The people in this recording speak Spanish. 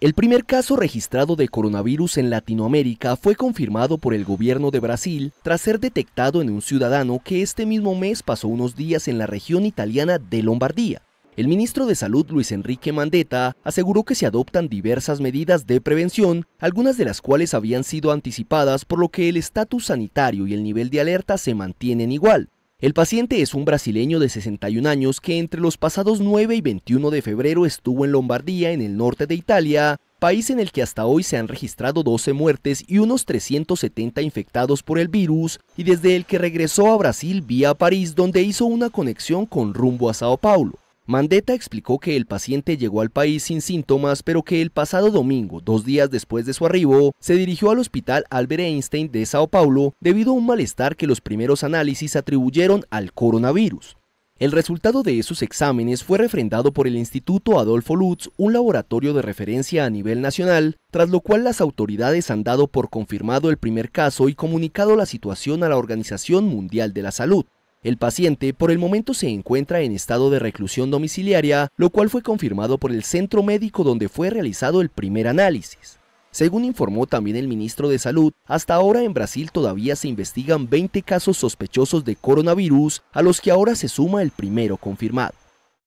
El primer caso registrado de coronavirus en Latinoamérica fue confirmado por el gobierno de Brasil tras ser detectado en un ciudadano que este mismo mes pasó unos días en la región italiana de Lombardía. El ministro de Salud Luis Enrique Mandetta aseguró que se adoptan diversas medidas de prevención, algunas de las cuales habían sido anticipadas por lo que el estatus sanitario y el nivel de alerta se mantienen igual, el paciente es un brasileño de 61 años que entre los pasados 9 y 21 de febrero estuvo en Lombardía, en el norte de Italia, país en el que hasta hoy se han registrado 12 muertes y unos 370 infectados por el virus, y desde el que regresó a Brasil vía París donde hizo una conexión con rumbo a Sao Paulo. Mandetta explicó que el paciente llegó al país sin síntomas, pero que el pasado domingo, dos días después de su arribo, se dirigió al hospital Albert Einstein de Sao Paulo debido a un malestar que los primeros análisis atribuyeron al coronavirus. El resultado de esos exámenes fue refrendado por el Instituto Adolfo Lutz, un laboratorio de referencia a nivel nacional, tras lo cual las autoridades han dado por confirmado el primer caso y comunicado la situación a la Organización Mundial de la Salud. El paciente por el momento se encuentra en estado de reclusión domiciliaria, lo cual fue confirmado por el centro médico donde fue realizado el primer análisis. Según informó también el ministro de Salud, hasta ahora en Brasil todavía se investigan 20 casos sospechosos de coronavirus, a los que ahora se suma el primero confirmado.